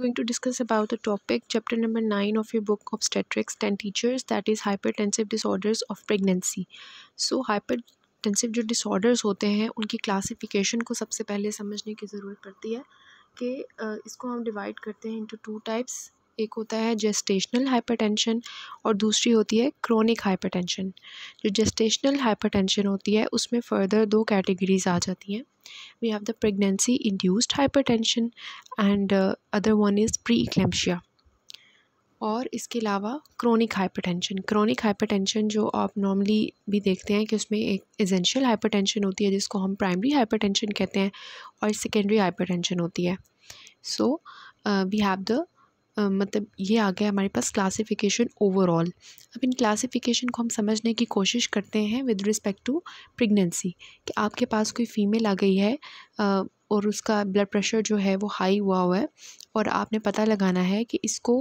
going to discuss about the topic chapter number 9 of your book obstetrics 10 teachers that is hypertensive disorders of pregnancy so hypertensive jo disorders hote hain unki classification को सबसे पहले समझने की ज़रूरत पड़ती है कि isko hum divide karte hain into two types एक होता है जेस्टेशनल हाइपरटेंशन और दूसरी होती है क्रोनिक हाइपरटेंशन जो जेस्टेशनल हाइपरटेंशन होती है उसमें फ़र्दर दो कैटेगरीज आ जाती हैं we have the pregnancy induced hypertension and other one is pre eclampsia और इसके अलावा क्रोनिक हाइपरटेंशन क्रोनिक हाइपरटेंशन जो आप नॉर्मली भी देखते हैं कि उसमें एक एजेंशियल हाइपरटेंशन होती है जिसको हम प्राइमरी हाइपरटेंशन कहते हैं और सेकेंडरी हाइपरटेंशन होती है सो वी हैव द मतलब ये आ गया हमारे पास क्लासिफिकेशन ओवरऑल अब इन क्लासिफिकेशन को हम समझने की कोशिश करते हैं विद रिस्पेक्ट टू प्रेगनेंसी कि आपके पास कोई फ़ीमेल आ गई है और उसका ब्लड प्रेशर जो है वो हाई हुआ हुआ है और आपने पता लगाना है कि इसको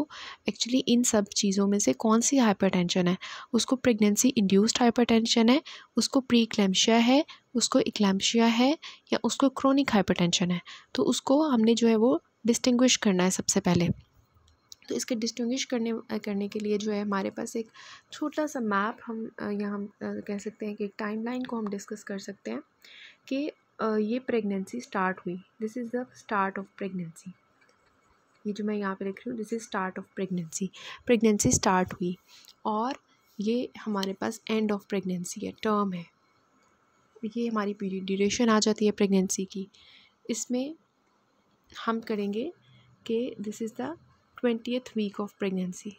एक्चुअली इन सब चीज़ों में से कौन सी हाइपरटेंशन है उसको प्रेगनेंसी इंड्यूस्ड हाइपरटेंशन है उसको प्री इक्लेम्शिया है उसको इक्लेम्शिया है या उसको क्रोनिक हाइपरटेंशन है तो उसको हमने जो है वो डिस्टिंग्विश करना है सबसे पहले तो इसके डिस्टिंग्विश करने करने के लिए जो है हमारे पास एक छोटा सा मैप हम यहाँ कह सकते हैं कि एक टाइमलाइन को हम डिस्कस कर सकते हैं कि ये प्रेगनेंसी स्टार्ट हुई this is the start of pregnancy ये जो मैं यहाँ पे लिख रही हूँ this is start of pregnancy pregnancy start हुई और ये हमारे पास एंड ऑफ प्रेगनेंसी है टर्म है ये हमारी पीरियड ड्यूरेशन आ जाती है प्रेगनेंसी की इसमें हम करेंगे कि this is the twentieth week of pregnancy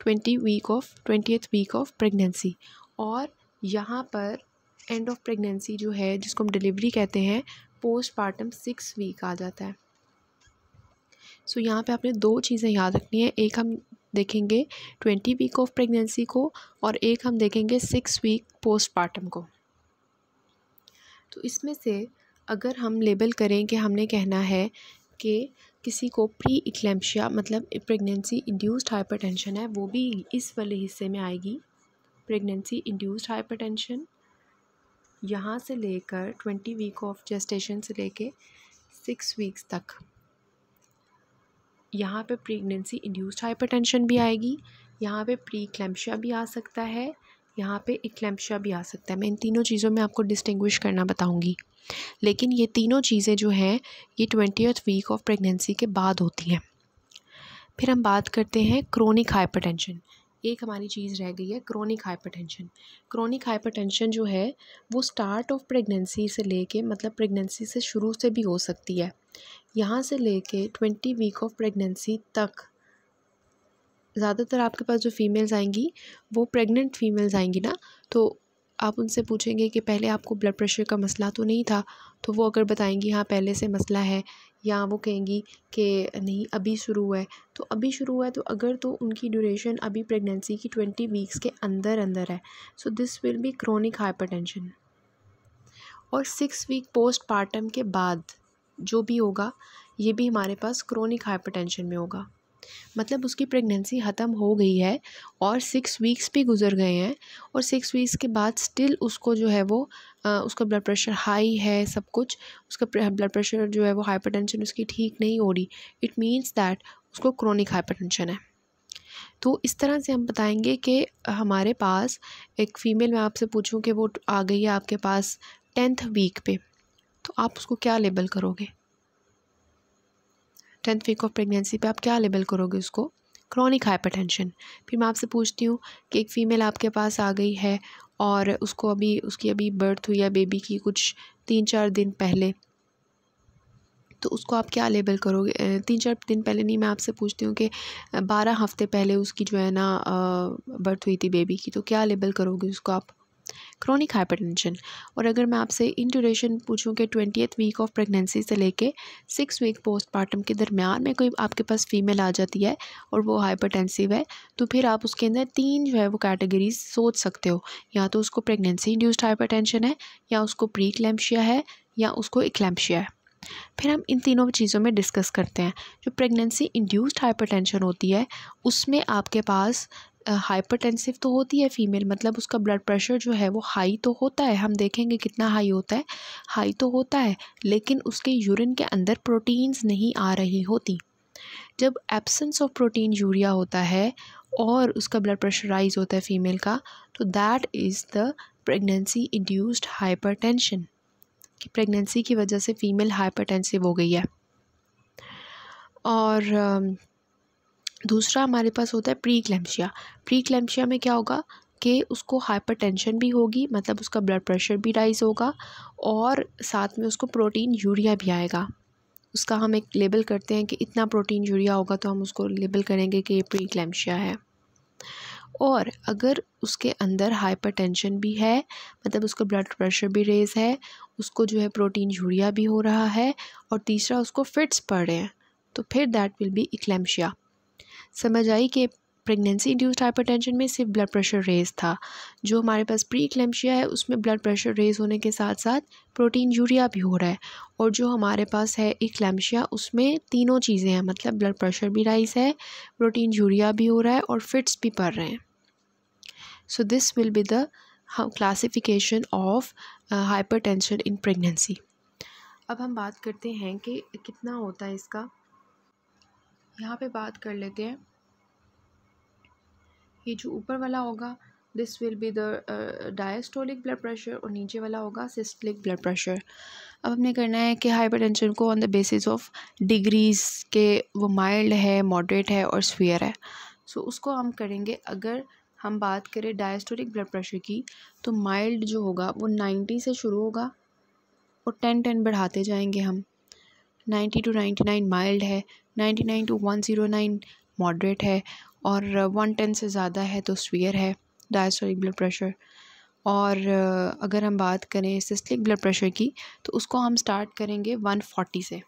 twenty week of twentieth week of pregnancy और यहाँ पर एंड ऑफ प्रेगनेंसी जो है जिसको हम डिलीवरी कहते हैं पोस्टपार्टम सिक्स वीक आ जाता है सो so, यहाँ पे आपने दो चीज़ें याद रखनी है एक हम देखेंगे ट्वेंटी वीक ऑफ प्रेगनेंसी को और एक हम देखेंगे सिक्स वीक पोस्टपार्टम को तो इसमें से अगर हम लेबल करें कि हमने कहना है कि किसी को प्री इक्लेम्पिया मतलब प्रेगनेंसी इंड्यूस्ड हाइपरटेंशन है वो भी इस वाले हिस्से में आएगी प्रेगनेंसी इंड्यूस्ड हाइपरटेंशन यहाँ से लेकर ट्वेंटी वीक ऑफ जेस्टेशन से लेके सिक्स वीक्स तक यहाँ पे प्रेगनेंसी इंड्यूस्ड हाइपरटेंशन भी आएगी यहाँ पे प्री इक्लेम्पिया भी आ सकता है यहाँ पे इक्लेम्पिया भी आ सकता है मैं इन तीनों चीज़ों में आपको डिस्टिंग्विश करना बताऊँगी लेकिन ये तीनों चीज़ें जो हैं ये ट्वेंटी वीक ऑफ प्रेगनेंसी के बाद होती हैं फिर हम बात करते हैं क्रोनिक हाइपरटेंशन एक हमारी चीज़ रह गई है क्रोनिक हाइपरटेंशन क्रोनिक हाइपरटेंशन जो है वो स्टार्ट ऑफ प्रेगनेंसी से लेके मतलब प्रेगनेंसी से शुरू से भी हो सकती है यहाँ से लेके ट्वेंटी वीक ऑफ प्रेगनेंसी तक ज़्यादातर आपके पास जो फीमेल्स आएंगी वो प्रेग्नेंट फीमेल्स आएंगी ना तो आप उनसे पूछेंगे कि पहले आपको ब्लड प्रेशर का मसला तो नहीं था तो वो अगर बताएंगी हाँ पहले से मसला है या वो कहेंगी कि नहीं अभी शुरू हुआ है तो अभी शुरू हुआ है तो अगर तो उनकी ड्यूरेशन अभी प्रेगनेंसी की ट्वेंटी वीक्स के अंदर अंदर है so this will be chronic hyper और सिक्स वीक पोस्ट पार्टम के बाद जो भी होगा ये भी हमारे पास क्रोनिक हाइपर में होगा मतलब उसकी प्रेगनेंसी ख़त्म हो गई है और सिक्स वीक्स भी गुजर गए हैं और सिक्स वीक्स के बाद स्टिल उसको जो है वो उसका ब्लड प्रेशर हाई है सब कुछ उसका ब्लड प्रेशर जो है वो हाइपरटेंशन उसकी ठीक नहीं हो रही इट मीन्स दैट उसको क्रोनिक हाइपरटेंशन है तो इस तरह से हम बताएंगे कि हमारे पास एक फ़ीमेल मैं आपसे पूछूं कि वो आ गई है आपके पास टेंथ वीक पे तो आप उसको क्या लेबल करोगे टेंथ वीक ऑफ प्रेगनेंसी पे आप क्या लेबल करोगे उसको क्रॉनिक हाइपरटेंशन फिर मैं आपसे पूछती हूँ कि एक फ़ीमेल आपके पास आ गई है और उसको अभी उसकी अभी बर्थ हुई है बेबी की कुछ तीन चार दिन पहले तो उसको आप क्या लेबल करोगे तीन चार दिन पहले नहीं मैं आपसे पूछती हूँ कि बारह हफ्ते पहले उसकी जो है ना बर्थ हुई थी बेबी की तो क्या लेबल करोगे उसको आप क्रोनिक हाइपरटेंशन और अगर मैं आपसे इन ड्यूरेशन पूछूं कि ट्वेंटियथ वीक ऑफ प्रेगनेंसी से लेके सिक्स वीक पोस्टमार्टम के दरमियान में कोई आपके पास फीमेल आ जाती है और वो हाइपरटेंसिव है तो फिर आप उसके अंदर तीन जो है वो कैटेगरीज सोच सकते हो या तो उसको प्रेगनेंसी इंड्यूस्ड हाइपरटेंशन है या उसको प्री क्लैम्पशिया है या उसको इक्लैम्पशिया है फिर हम इन तीनों चीज़ों में डिस्कस करते हैं जो प्रेगनेंसी इंड्यूस्ड हाइपरटेंशन होती है उसमें आपके पास हाइपरटेंसिव तो होती है फ़ीमेल मतलब उसका ब्लड प्रेशर जो है वो हाई तो होता है हम देखेंगे कितना हाई होता है हाई तो होता है लेकिन उसके यूरिन के अंदर प्रोटीन्स नहीं आ रही होती जब एब्सेंस ऑफ प्रोटीन यूरिया होता है और उसका ब्लड प्रेशर राइज होता है फीमेल का तो that is the pregnancy induced hyper कि प्रेगनेंसी की वजह से फ़ीमेल हाइपरटेंसिव हो गई है और दूसरा हमारे पास होता है प्री क्लैम्पशिया प्री क्लैम्पशिया में क्या होगा कि उसको हाइपरटेंशन भी होगी मतलब उसका ब्लड प्रेशर भी राइज़ होगा और साथ में उसको प्रोटीन यूरिया भी आएगा उसका हम एक लेबल करते हैं कि इतना प्रोटीन यूरिया होगा तो हम उसको लेबल करेंगे कि ये प्री क्लैम्पशिया है और अगर उसके अंदर हाइपरटेंशन भी है मतलब उसको ब्लड प्रेशर भी रेज है उसको जो है प्रोटीन यूरिया भी हो रहा है और तीसरा उसको फिट्स पड़ रहे हैं तो फिर दैट विल बी इक्लेम्शिया समझ आई कि प्रेगनेंसी इंड्यूस्ड टेंशन में सिर्फ ब्लड प्रेशर रेज था जो हमारे पास प्री क्लेम्शिया है उसमें ब्लड प्रेशर रेज होने के साथ साथ प्रोटीन यूरिया भी हो रहा है और जो हमारे पास है इक्लेम्शिया उसमें तीनों चीज़ें हैं मतलब ब्लड प्रेशर भी राइज है प्रोटीन यूरिया भी हो रहा है और फिट्स भी पड़ रहे हैं so this will be the classification of tension in pregnancy अब हम बात करते हैं कि कितना होता है इसका यहाँ पे बात कर लेते हैं ये जो ऊपर वाला होगा this will be the diastolic blood pressure और नीचे वाला होगा सिस्टलिक ब्लड प्रेशर अब हमने करना है कि हाइपरटेंशन को on the basis of degrees के वो माइल्ड है मॉडरेट है और स्वियर है सो so, उसको हम करेंगे अगर हम बात करें डायस्टोलिक ब्लड प्रेशर की तो माइल्ड जो होगा वो नाइन्टी से शुरू होगा और टेन टेन बढ़ाते जाएंगे हम ninety to ninety nine mild है ninety nine to one zero nine moderate है और वन टेन से ज़्यादा है तो स्वीयर है डायस्टोलिक ब्लड प्रेशर और अगर हम बात करें सिस्टिक ब्लड प्रेशर की तो उसको हम स्टार्ट करेंगे वन फोटी से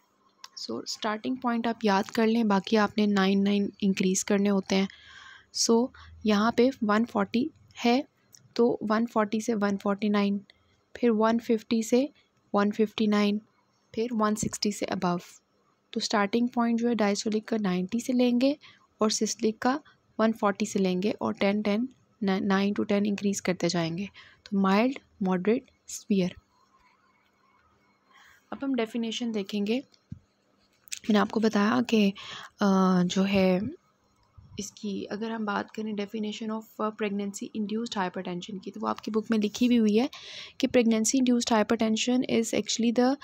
सो स्टार्टिंग पॉइंट आप याद कर लें बाकी आपने नाइन नाइन इंक्रीज़ करने होते हैं सो so, यहाँ पे वन फोटी है तो वन फोटी से वन फोटी नाइन फिर वन फिफ्टी से वन फिफ्टी नाइन फिर 160 से अबव तो स्टार्टिंग पॉइंट जो है डाइसोलिक का 90 से लेंगे और सिस्लिक का 140 से लेंगे और 10 10 नाइन टू टेन इंक्रीज़ करते जाएंगे तो माइल्ड मॉडरेट स्पीयर अब हम डेफिनेशन देखेंगे मैंने आपको बताया कि जो है इसकी अगर हम बात करें definition of pregnancy induced hypertension की तो वो आपकी बुक में लिखी भी हुई है कि pregnancy induced hypertension is actually the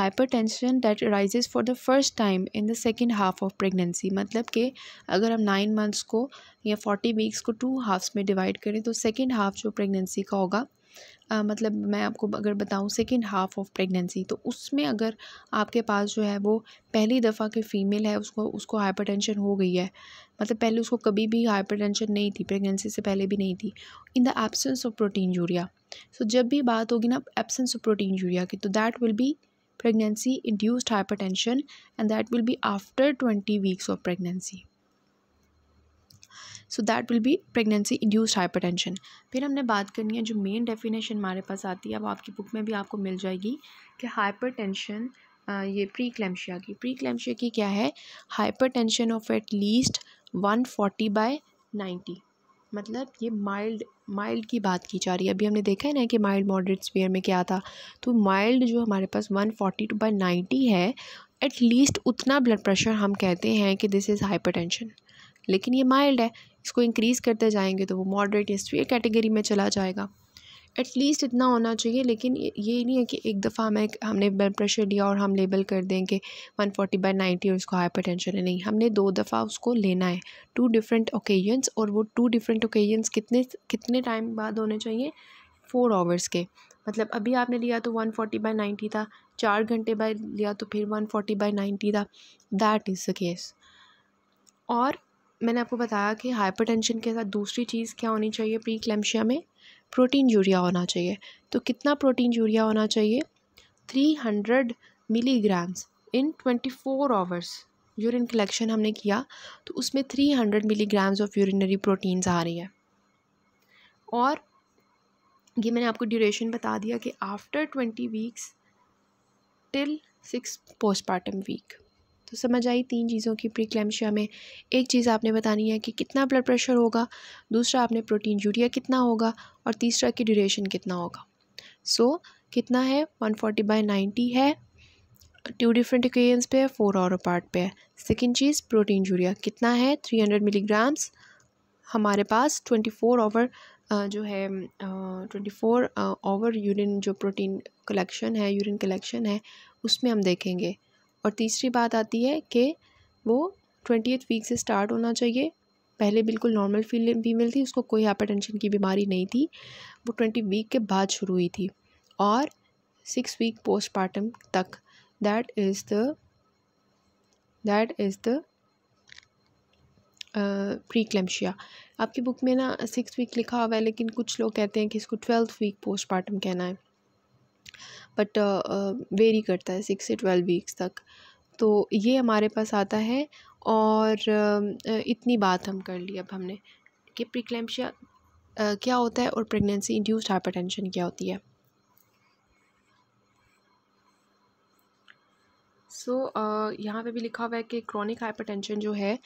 hypertension that rises for the first time in the second half of pregnancy मतलब कि अगर हम नाइन मंथ्स को या फोर्टी वीक्स को टू हाफ्स में डिवाइड करें तो सेकेंड हाफ जो प्रेगनेंसी का होगा आ, मतलब मैं आपको अगर बताऊँ सेकेंड हाफ़ ऑफ प्रेगनेंसी तो उसमें अगर आपके पास जो है वो पहली दफ़ा की फ़ीमेल है उसको उसको हाइपरटेंशन हो गई है मतलब पहले उसको कभी भी हाइपरटेंशन नहीं थी प्रेगनेंसी से पहले भी नहीं थी in the absence of proteinuria so जब भी बात होगी ना एब्सेंस ऑफ प्रोटीन यूरिया की तो that will be pregnancy induced hypertension and that will be after twenty weeks of pregnancy so that will be pregnancy induced hypertension फिर हमने बात करनी है जो मेन डेफिनेशन हमारे पास आती है अब आपकी बुक में भी आपको मिल जाएगी कि हाइपर ये प्री क्लेम्शिया की प्री क्लेम्शिया की क्या है tension of at least one forty by ninety मतलब ये माइल्ड माइल्ड की बात की जा रही है अभी हमने देखा है ना कि माइल्ड मॉडरेट स्पेयर में क्या था तो माइल्ड जो हमारे पास one forty two by ninety है एट लीस्ट उतना ब्लड प्रेशर हम कहते हैं कि दिस इज़ हाइपरटेंशन लेकिन ये माइल्ड है इसको इंक्रीज़ करते जाएंगे तो वो मॉडरेट या स्वीट कैटेगरी में चला जाएगा एटलीस्ट इतना होना चाहिए लेकिन ये नहीं है कि एक दफ़ा हमें हमने ब्लड प्रेशर लिया और हम लेबल कर दें कि वन फोर्टी बाई नाइन्टी और उसको हाइपर टेंशन है नहीं हमने दो दफ़ा उसको लेना है टू डिफरेंट ओकेजन्स और वो टू डिफरेंट ओकेजन्स कितने कितने टाइम बाद होने चाहिए फोर आवर्स के मतलब अभी आपने लिया तो वन फोर्टी बाई नाइन्टी था चार घंटे बाद लिया तो फिर वन फोर्टी बाई नाइन्टी था दैट इज़ द केस और मैंने आपको बताया कि हाइपरटेंशन के साथ दूसरी चीज़ क्या होनी चाहिए प्री क्लेम्शिया में प्रोटीन यूरिया होना चाहिए तो कितना प्रोटीन यूरिया होना चाहिए three hundred milligrams in twenty four hours urine collection हमने किया तो उसमें three hundred milligrams of urinary proteins आ रही है और ये मैंने आपको ड्यूरेशन बता दिया कि after twenty weeks till six postpartum week तो समझ आई तीन चीज़ों की प्री क्लेम्शिया में एक चीज़ आपने बतानी है कि कितना ब्लड प्रेशर होगा दूसरा आपने प्रोटीन यूरिया कितना होगा और तीसरा कि ड्यूरेशन कितना होगा सो so, कितना है वन फोर्टी बाई नाइन्टी है टू डिफरेंट इक्वेशंस पे है फोर और पार्ट पे है सेकेंड चीज़ प्रोटीन यूरिया कितना है थ्री हंड्रेड मिलीग्राम्स हमारे पास ट्वेंटी फोर ओवर जो है ट्वेंटी फोर ओवर यूरिन जो प्रोटीन कलेक्शन है यूरिन कलेक्शन है उसमें हम देखेंगे और तीसरी बात आती है कि वो ट्वेंटी वीक से स्टार्ट होना चाहिए पहले बिल्कुल नॉर्मल फील फीमेल थी उसको कोई हाइपरटेंशन की बीमारी नहीं थी वो ट्वेंटी वीक के बाद शुरू हुई थी और सिक्स वीक पोस्टमार्टम तक that is the that is the pre eclampsia आपकी बुक में ना सिक्स वीक लिखा हुआ है लेकिन कुछ लोग कहते हैं कि इसको ट्वेल्थ वीक पोस्टमार्टम कहना है बट वेरी uh, uh, करता है सिक्स से ट्वेल्व वीक्स तक तो ये हमारे पास आता है और इतनी बात हम कर ली अब हमने कि प्रिक्लेम्पिया क्या होता है और प्रेगनेंसी इंड्यूस्ड हाइपरटेंशन क्या होती है सो so, uh, यहाँ पे भी लिखा हुआ है कि क्रॉनिक हाइपरटेंशन जो है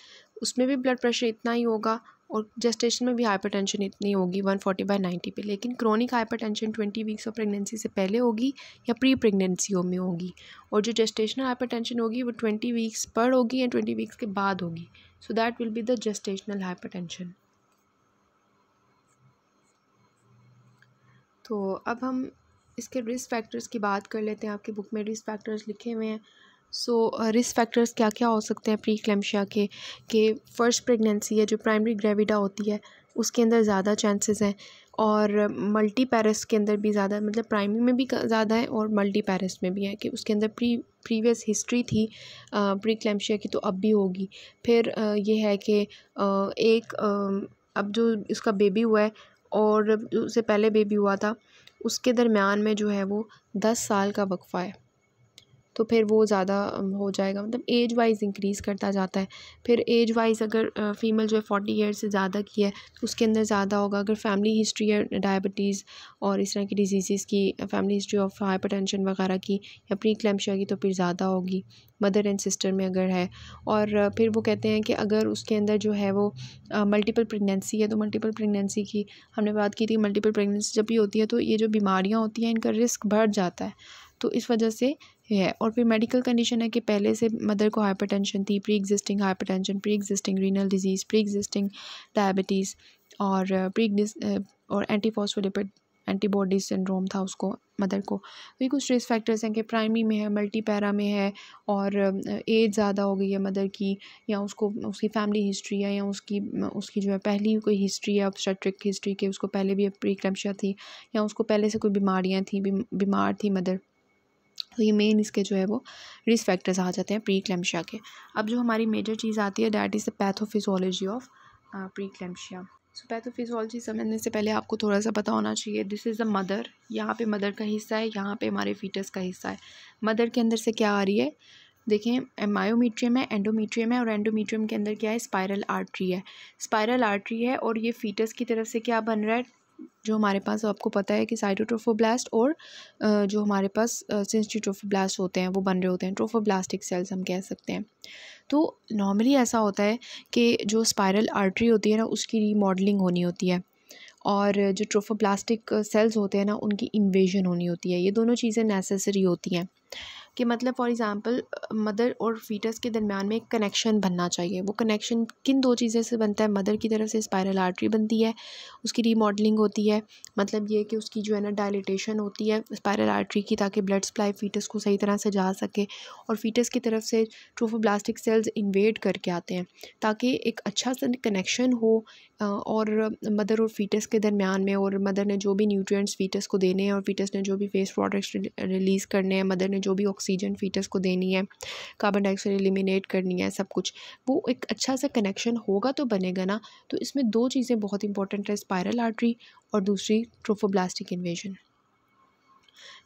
उसमें भी ब्लड प्रेशर इतना ही होगा और जेस्टेशन में भी हाइपरटेंशन इतनी होगी 140 फोर्टी बाई नाइन्टी पर लेकिन chronic hypertension 20 weeks of pregnancy से पहले होगी या प्री प्रेगनेंसी में होगी और जो जेस्टेशनल हाइपरटेंशन होगी वो 20 वीक्स पर होगी या 20 वीक्स के बाद होगी so that will be the gestational hypertension तो अब हम इसके रिस्क फैक्टर्स की बात कर लेते हैं आपके बुक में रिस्क फैक्टर्स लिखे हुए हैं सो रिस्क फैक्टर्स क्या क्या हो सकते हैं प्री क्लेम्शिया के कि फ़र्स्ट प्रेगनेंसी है जो प्राइमरी ग्रेविडा होती है उसके अंदर ज़्यादा चांसेस हैं और मल्टी पैरस के अंदर भी ज़्यादा मतलब प्राइमरी में भी ज़्यादा है और मल्टी पैरस में भी है कि उसके अंदर प्री प्रीवियस हिस्ट्री थी प्री क्लेम्शिया की तो अब भी होगी फिर आ, ये है कि एक आ, अब जो इसका बेबी हुआ है और उससे पहले बेबी हुआ था उसके दरमियान में जो है वो दस साल का वक्फ़ा है तो फिर वो ज़्यादा हो जाएगा मतलब एज वाइज़ इंक्रीज़ करता जाता है फिर एज वाइज़ अगर फ़ीमेल जो है फोर्टी ईयर्स से ज़्यादा की है तो उसके अंदर ज़्यादा होगा अगर फैमिली हिस्ट्री है डायबिटीज़ और इस तरह की डिजीज़ की फैमिली हिस्ट्री ऑफ हाइपर वगैरह की या प्री क्लैम्शिया की तो फिर ज़्यादा होगी मदर एंड सिस्टर में अगर है और फिर वो कहते हैं कि अगर उसके अंदर जो है वो मल्टीपल प्रेगनेंसी है तो मल्टीपल प्रेगनेंसी की हमने बात की थी मल्टीपल प्रेगनेंसी जब भी होती है तो ये जो बीमारियाँ होती हैं इनका रिस्क बढ़ जाता है तो इस वजह से है और फिर मेडिकल कंडीशन है कि पहले से मदर को हाइपर थी pre existing tension pre existing renal disease pre existing diabetes और प्री uh, uh, और एंटीफॉस्फोलिपिड एंटीबॉडी सिंड्रोम था उसको मदर को तो ये कुछ रिस्क फैक्टर्स हैं कि प्राइमरी में है मल्टीपैरा में है और एज um, ज़्यादा हो गई है मदर की या उसको उसकी फैमिली हिस्ट्री है या उसकी उसकी जो है पहली कोई हिस्ट्री है ऑब्स्ट्रेट्रिक हिस्ट्री के उसको पहले भी प्री थी या उसको पहले से कोई बीमारियाँ थी बीमार थी मदर तो ये मेन इसके जो है वो रिस्क फैक्टर्स आ जाते हैं प्री क्लेम्शिया के अब जो हमारी मेजर चीज़ आती है that is the pathophysiology of pre eclampsia so pathophysiology समझने से पहले आपको थोड़ा सा पता होना चाहिए दिस इज़ द मदर यहाँ पे मदर का हिस्सा है यहाँ पे हमारे फीटस का हिस्सा है मदर के अंदर से क्या आ रही है देखें मायोमीट्रियम है एंडोमीट्रियम है और एंडोमीट्रियम के अंदर क्या है स्पायरल आर्ट्री है स्पायरल आर्ट्री है और ये फीटस की तरफ से क्या बन रहा है जो हमारे पास आपको पता है कि साइटोट्रोफोब्लास्ट और जो हमारे पास सिंस्टीट्रोफोब्लास्ट होते हैं वो बन रहे होते हैं ट्रोफोब्लास्टिक सेल्स हम कह सकते हैं तो नॉर्मली ऐसा होता है कि जो स्पायरल आर्टरी होती है ना उसकी रीमॉडलिंग होनी होती है और जो ट्रोफोब्लास्टिक सेल्स होते हैं ना उनकी इन्वेजन होनी होती है ये दोनों चीज़ें नेसेसरी होती हैं कि मतलब फ़ॉर एग्ज़ाम्पल मदर और फीटस के दरमियान में एक कनेक्शन बनना चाहिए वो कनेक्शन किन दो चीज़ें से बनता है मदर की तरफ से स्पायरल आर्टरी बनती है उसकी रीमॉडलिंग होती है मतलब ये कि उसकी जो है ना डायलिटेशन होती है स्पायरल आर्टरी की ताकि ब्लड सप्लाई फीटस को सही तरह से जा सके और फीटस की तरफ से ट्रोफोब्लास्टिक सेल्स इन्वेड करके आते हैं ताकि एक अच्छा सा कनेक्शन हो और मदर और फीटस के दरमियान में और मदर ने जो भी न्यूट्रिएंट्स फीटस को देने हैं और फीटस ने जो भी फेस प्रोडक्ट्स रिलीज़ करने हैं मदर ने जो भी ऑक्सी ऑक्सीजन फीटस को देनी है कार्बन डाइऑक्साइड एलिमिनेट करनी है सब कुछ वो एक अच्छा सा कनेक्शन होगा तो बनेगा ना तो इसमें दो चीज़ें बहुत इंपॉर्टेंट है स्पायरल आर्टरी और दूसरी ट्रोफोब्लास्टिक इन्वेजन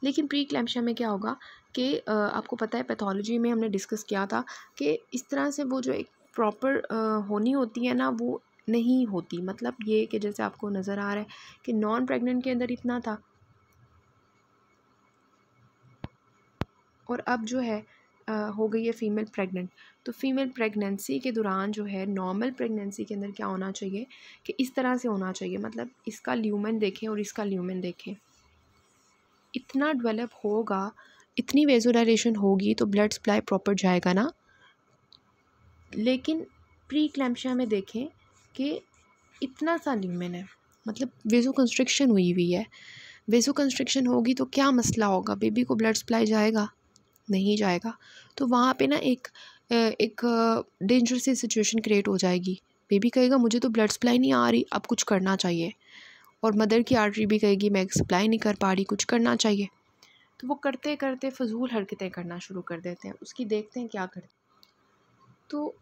लेकिन प्री क्लैम्पशा में क्या होगा कि आपको पता है पैथोलॉजी में हमने डिस्कस किया था कि इस तरह से वो जो एक प्रॉपर होनी होती है ना वो नहीं होती मतलब ये कि जैसे आपको नज़र आ रहा है कि नॉन प्रेग्नेंट के अंदर इतना था और अब जो है आ, हो गई है फ़ीमेल प्रेग्नेंट तो फ़ीमेल प्रेगनेंसी के दौरान जो है नॉर्मल प्रेगनेंसी के अंदर क्या होना चाहिए कि इस तरह से होना चाहिए मतलब इसका ल्यूमन देखें और इसका ल्यूमन देखें इतना डेवलप होगा इतनी वेजोडाइजेशन होगी तो ब्लड सप्लाई प्रॉपर जाएगा ना लेकिन प्री क्लैम्पिया में देखें कि इतना सा ल्यूमन है मतलब वेजो कंस्ट्रिक्शन हुई हुई है वेजो कंस्ट्रिक्शन होगी तो क्या मसला होगा बेबी को ब्लड सप्लाई जाएगा नहीं जाएगा तो वहाँ पे ना एक एक डेंजरस सी सिचुएशन क्रिएट हो जाएगी बेबी कहेगा मुझे तो ब्लड सप्लाई नहीं आ रही अब कुछ करना चाहिए और मदर की आर्टरी भी कहेगी मैं सप्लाई नहीं कर पा रही कुछ करना चाहिए तो वो करते करते फजूल हरकतें करना शुरू कर देते हैं उसकी देखते हैं क्या करते तो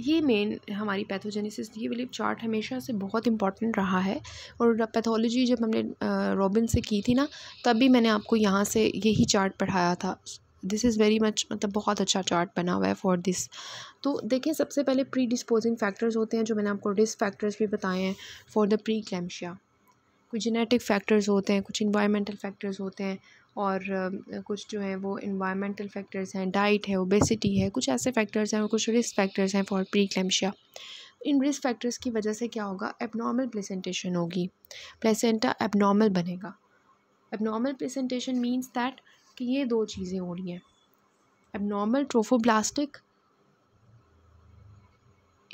ये मेन हमारी पैथोजेनेसिस ये वाली चार्ट हमेशा से बहुत इंपॉर्टेंट रहा है और पैथोलॉजी जब हमने रॉबिन से की थी ना तब भी मैंने आपको यहाँ से यही चार्ट पढ़ाया था दिस इज़ वेरी मच मतलब बहुत अच्छा चार्ट बना हुआ है फॉर दिस तो देखें सबसे पहले प्री डिस्पोजिंग फैक्टर्स होते हैं जो मैंने आपको रिस्क फैक्टर्स भी बताए हैं फॉर द प्री क्लैम्शिया कुछ जेनेटिक फैक्टर्स होते हैं कुछ इन्वायरमेंटल फैक्टर्स होते हैं और कुछ जो है वो इन्वायरमेंटल फैक्टर्स हैं डाइट है ओबेसिटी है कुछ ऐसे फैक्टर्स हैं और कुछ रिस्क फैक्टर्स हैं फॉर प्री क्लैम्शिया इन रिस्क फैक्टर्स की वजह से क्या होगा एबनॉर्मल प्लेसेंटेशन होगी प्लेसेंटा एबनॉर्मल बनेगा एबनॉर्मल प्लेसेंटेशन मीन्स दैट कि ये दो चीज़ें हो रही हैं अब नॉर्मल ट्रोफोब्लास्टिक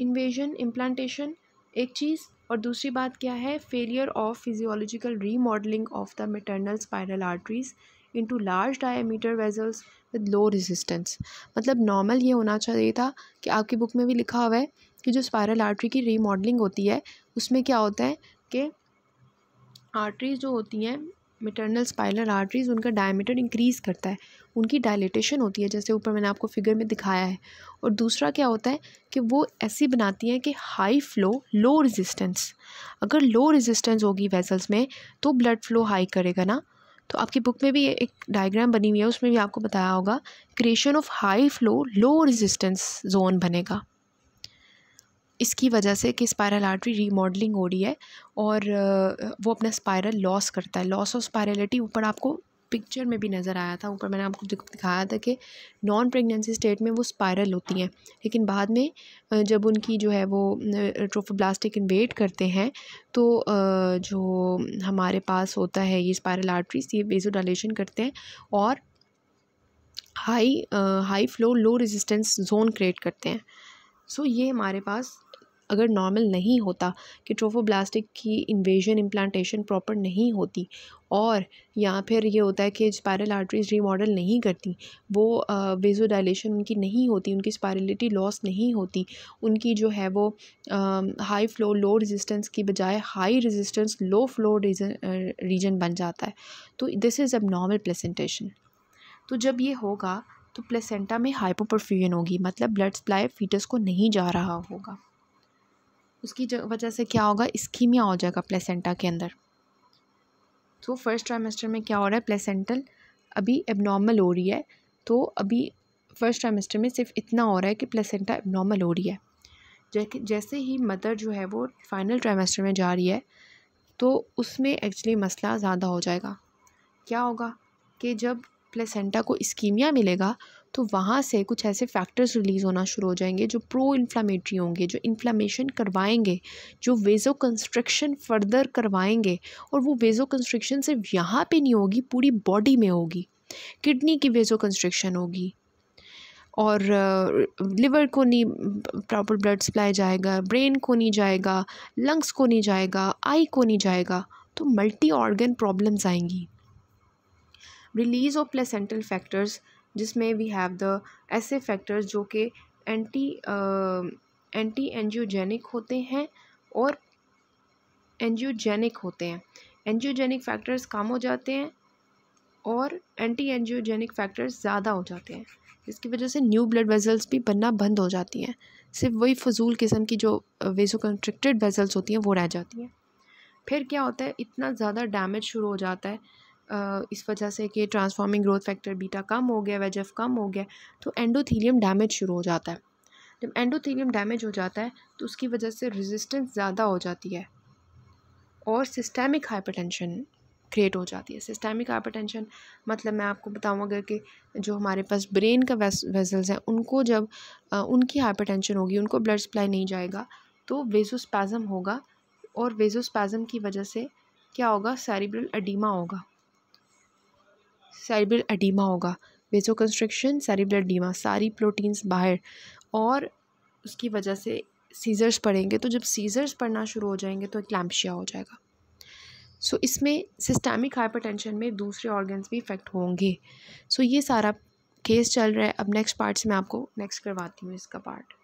इन्वेजन इम्प्लांटेशन एक चीज़ और दूसरी बात क्या है failure of physiological remodelling of the maternal spiral arteries into large diameter vessels with low resistance मतलब नॉर्मल ये होना चाहिए था कि आपकी बुक में भी लिखा हुआ है कि जो स्पायरल आर्टरी की रीमॉडलिंग होती है उसमें क्या होता है कि आर्टरीज जो होती हैं मेटरनल स्पाइनल आर्टरीज़ उनका डायमीटर इंक्रीज़ करता है उनकी डायलिटेशन होती है जैसे ऊपर मैंने आपको फिगर में दिखाया है और दूसरा क्या होता है कि वो ऐसी बनाती हैं कि हाई फ्लो लो रेजिस्टेंस अगर लो रेजिस्टेंस होगी वेसल्स में तो ब्लड फ्लो हाई करेगा ना तो आपकी बुक में भी एक डायग्राम बनी हुई है उसमें भी आपको बताया होगा creation of high flow low resistance zone बनेगा इसकी वजह से कि स्पायरल आर्टरी रीमॉडलिंग हो रही है और वो अपना स्पायरल लॉस करता है लॉस ऑफ स्पायरलिटी ऊपर आपको पिक्चर में भी नज़र आया था ऊपर मैंने आपको दिखाया था कि नॉन प्रेगनेंसी स्टेट में वो स्पायरल होती हैं लेकिन बाद में जब उनकी जो है वो ट्रोफोब्लास्टिक इन्वेट करते हैं तो जो हमारे पास होता है ये स्पायरल आर्टरीज ये बेजो करते हैं और high high flow low resistance zone create करते हैं सो so, ये हमारे पास अगर नॉर्मल नहीं होता कि ट्रोफोब्लास्टिक की इन्वेजन इम्प्लांटेशन प्रॉपर नहीं होती और या फिर ये होता है कि स्पायरल आर्टरीज रीमॉडल नहीं करती वो वेजो डायलेशन उनकी नहीं होती उनकी स्पायरलिटी लॉस नहीं होती उनकी जो है वो हाई फ्लो लो रेजिस्टेंस की बजाय high resistance low flow region बन जाता है तो दिस इज़ अब नॉर्मल प्लेसेंटेशन तो जब ये होगा तो प्लेसेंटा में हाइपोपरफ्यूजन होगी मतलब ब्लड सप्लाई फीटस को नहीं जा रहा होगा उसकी वजह से क्या होगा इस्कीमिया हो जाएगा प्लेसेंटा के अंदर तो फर्स्ट ट्राइमेस्टर में क्या हो रहा है प्लेसेंटल अभी एबनॉर्मल हो रही है तो अभी फर्स्ट ट्राइमेस्टर में सिर्फ इतना हो रहा है कि प्लेसेंटा एबनॉर्मल हो रही है जैसे ही मदर जो है वो फाइनल ट्राइमेस्टर में जा रही है तो उसमें एक्चुअली मसला ज़्यादा हो जाएगा क्या होगा कि जब प्लेसेंटा को इस्कीमिया मिलेगा तो वहाँ से कुछ ऐसे फैक्टर्स रिलीज़ होना शुरू हो जाएंगे जो प्रो इन्फ्लामेटरी होंगे जो इन्फ्लामेशन करवाएंगे जो वेज़ो कंस्ट्रक्शन फर्दर करवाएंगे और वो वेज़ो कंस्ट्रक्शन सिर्फ यहाँ पे नहीं होगी पूरी बॉडी में होगी किडनी की वेज़ो कंस्ट्रक्शन होगी और लिवर को नहीं प्रॉपर ब्लड सप्लाई जाएगा ब्रेन को नहीं जाएगा लंग्स को नहीं जाएगा आई को नहीं जाएगा तो मल्टी ऑर्गन प्रॉब्लम्स आएंगी रिलीज़ ऑफ प्लेसेंटल फैक्टर्स जिसमें वी हैव द ऐसे फैक्टर्स जो कि एंटी एंटी एंजियोजेनिक होते हैं और एंजियोजेनिक होते हैं एंजियोजेनिक फैक्टर्स कम हो जाते हैं और एंटी एंजियोजेनिक फैक्टर्स ज़्यादा हो जाते हैं जिसकी वजह से न्यू ब्लड वेजल्स भी बनना बंद हो जाती हैं सिर्फ वही फजूल किस्म की जो वेजो कंस्ट्रिक्टेड वेजल्स होती हैं वो रह जाती हैं फिर क्या होता है इतना ज़्यादा डैमेज शुरू हो जाता है इस वजह से कि ट्रांसफॉर्मिंग ग्रोथ फैक्टर बीटा कम हो गया वेजफ कम हो गया तो एंडोथीलियम डैमेज शुरू हो जाता है जब एंडोथीलियम डैमेज हो जाता है तो उसकी वजह से रेजिस्टेंस ज़्यादा हो जाती है और सिस्टेमिक हाइपरटेंशन क्रिएट हो जाती है सिस्टेमिक हाइपरटेंशन मतलब मैं आपको बताऊँ अगर कि जो हमारे पास ब्रेन का वेजल्स हैं उनको जब आ, उनकी हाइपरटेंशन होगी उनको ब्लड सप्लाई नहीं जाएगा तो वेजोस्पैज़म होगा और वेजोस्पैज़म की वजह से क्या होगा सैरिब्रल अडीमा होगा सेरिब्रल अडीमा होगा वेसो कंस्ट्रक्शन सेरिब्रल अडीमा सारी प्रोटीन्स बाहर और उसकी वजह से सीज़र्स पड़ेंगे तो जब सीज़र्स पड़ना शुरू हो जाएंगे तो क्लैम्पशिया हो जाएगा सो so, इसमें सिस्टेमिक हाइपरटेंशन में दूसरे ऑर्गन्स भी इफ़ेक्ट होंगे सो so, ये सारा केस चल रहा है अब नेक्स्ट पार्ट से मैं आपको नेक्स्ट करवाती हूँ इसका पार्ट